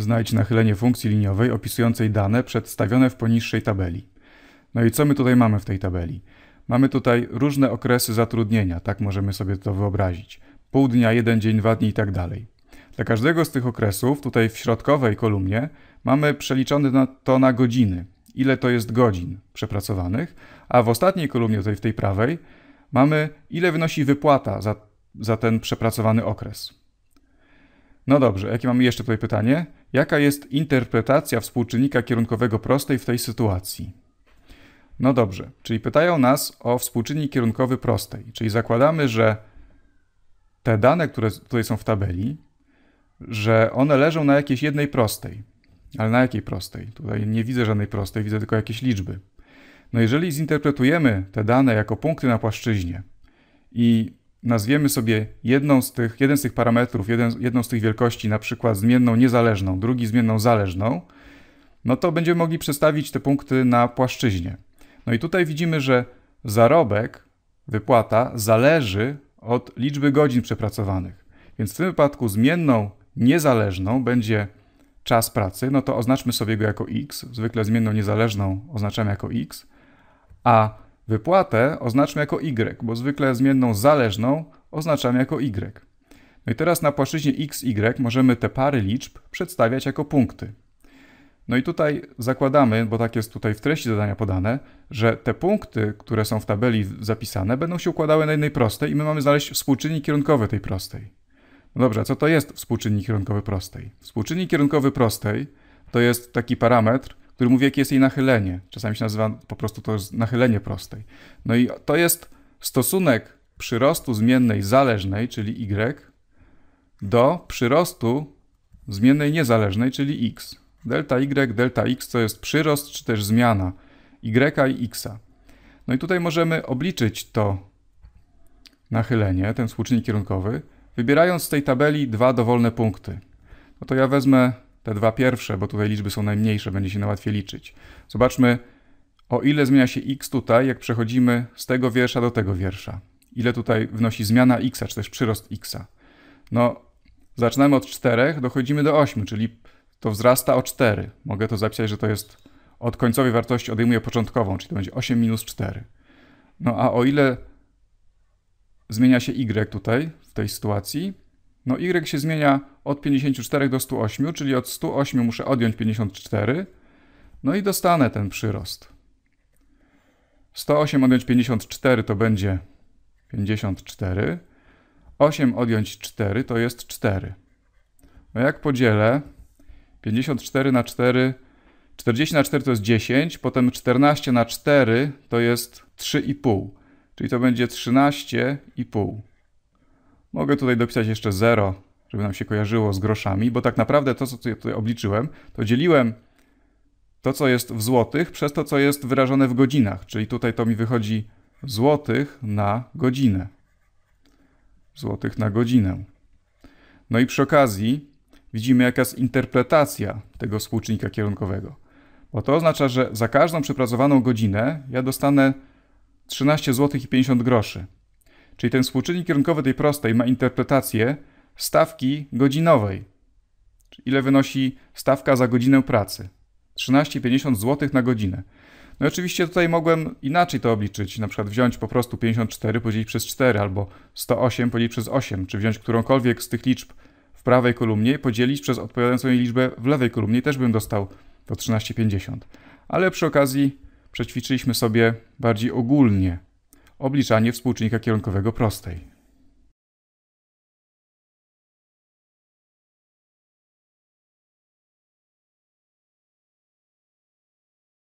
Znajdź nachylenie funkcji liniowej opisującej dane przedstawione w poniższej tabeli. No i co my tutaj mamy w tej tabeli? Mamy tutaj różne okresy zatrudnienia, tak możemy sobie to wyobrazić. Pół dnia, jeden dzień, dwa dni i tak dalej. Dla każdego z tych okresów, tutaj w środkowej kolumnie, mamy przeliczone to na godziny, ile to jest godzin przepracowanych, a w ostatniej kolumnie, tutaj w tej prawej, mamy ile wynosi wypłata za, za ten przepracowany okres. No dobrze, jakie mamy jeszcze tutaj pytanie? Jaka jest interpretacja współczynnika kierunkowego prostej w tej sytuacji? No dobrze, czyli pytają nas o współczynnik kierunkowy prostej, czyli zakładamy, że te dane, które tutaj są w tabeli, że one leżą na jakiejś jednej prostej. Ale na jakiej prostej? Tutaj nie widzę żadnej prostej, widzę tylko jakieś liczby. No jeżeli zinterpretujemy te dane jako punkty na płaszczyźnie i nazwiemy sobie jedną z tych, jeden z tych parametrów, jeden, jedną z tych wielkości, na przykład zmienną niezależną, drugi zmienną zależną, no to będziemy mogli przestawić te punkty na płaszczyźnie. No i tutaj widzimy, że zarobek, wypłata zależy od liczby godzin przepracowanych. Więc w tym wypadku zmienną niezależną będzie czas pracy, no to oznaczmy sobie go jako x, zwykle zmienną niezależną oznaczamy jako x, a Wypłatę oznaczmy jako y, bo zwykle zmienną zależną oznaczamy jako y. No i teraz na płaszczyźnie x, y możemy te pary liczb przedstawiać jako punkty. No i tutaj zakładamy, bo tak jest tutaj w treści zadania podane, że te punkty, które są w tabeli zapisane, będą się układały na jednej prostej i my mamy znaleźć współczynnik kierunkowy tej prostej. No dobrze, co to jest współczynnik kierunkowy prostej? Współczynnik kierunkowy prostej to jest taki parametr, który mówi, jakie jest jej nachylenie. Czasami się nazywa po prostu to nachylenie prostej. No i to jest stosunek przyrostu zmiennej zależnej, czyli y, do przyrostu zmiennej niezależnej, czyli x. Delta y, delta x to jest przyrost czy też zmiana y i x. No i tutaj możemy obliczyć to nachylenie, ten współczynnik kierunkowy, wybierając z tej tabeli dwa dowolne punkty. No to ja wezmę te dwa pierwsze, bo tutaj liczby są najmniejsze, będzie się najłatwiej liczyć. Zobaczmy, o ile zmienia się x tutaj, jak przechodzimy z tego wiersza do tego wiersza. Ile tutaj wnosi zmiana x, czy też przyrost x. No, zaczynamy od 4, dochodzimy do 8, czyli to wzrasta o 4. Mogę to zapisać, że to jest od końcowej wartości odejmuję początkową, czyli to będzie 8 minus 4. No a o ile zmienia się y tutaj w tej sytuacji, no y się zmienia od 54 do 108, czyli od 108 muszę odjąć 54, no i dostanę ten przyrost. 108 odjąć 54 to będzie 54. 8 odjąć 4 to jest 4. No jak podzielę 54 na 4, 40 na 4 to jest 10, potem 14 na 4 to jest 3,5, czyli to będzie 13,5. Mogę tutaj dopisać jeszcze 0, żeby nam się kojarzyło z groszami, bo tak naprawdę to, co tutaj obliczyłem, to dzieliłem to, co jest w złotych, przez to, co jest wyrażone w godzinach, czyli tutaj to mi wychodzi złotych na godzinę. Złotych na godzinę. No i przy okazji widzimy, jaka jest interpretacja tego współczynnika kierunkowego. Bo to oznacza, że za każdą przepracowaną godzinę ja dostanę 13 zł i 50 groszy. Czyli ten współczynnik kierunkowy tej prostej ma interpretację stawki godzinowej. Ile wynosi stawka za godzinę pracy? 13,50 zł na godzinę. No oczywiście tutaj mogłem inaczej to obliczyć, na przykład wziąć po prostu 54 podzielić przez 4 albo 108 podzielić przez 8, czy wziąć którąkolwiek z tych liczb w prawej kolumnie i podzielić przez odpowiadającą jej liczbę w lewej kolumnie też bym dostał to 13,50. Ale przy okazji przećwiczyliśmy sobie bardziej ogólnie obliczanie współczynnika kierunkowego prostej.